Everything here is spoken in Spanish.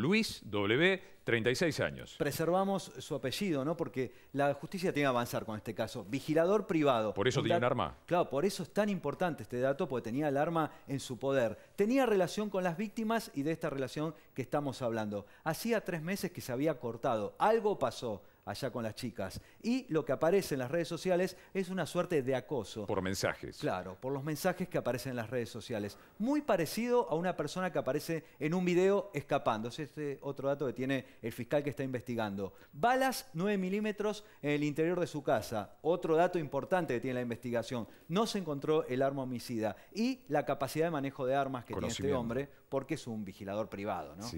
Luis W., 36 años. Preservamos su apellido, ¿no? Porque la justicia tiene que avanzar con este caso. Vigilador privado. Por eso tiene un arma. Claro, por eso es tan importante este dato, porque tenía el arma en su poder. Tenía relación con las víctimas y de esta relación que estamos hablando. Hacía tres meses que se había cortado. Algo pasó allá con las chicas. Y lo que aparece en las redes sociales es una suerte de acoso. Por mensajes. Claro, por los mensajes que aparecen en las redes sociales. Muy parecido a una persona que aparece en un video escapando. Es este otro dato que tiene el fiscal que está investigando. Balas 9 milímetros en el interior de su casa. Otro dato importante que tiene la investigación. No se encontró el arma homicida y la capacidad de manejo de armas que tiene este hombre porque es un vigilador privado. ¿no?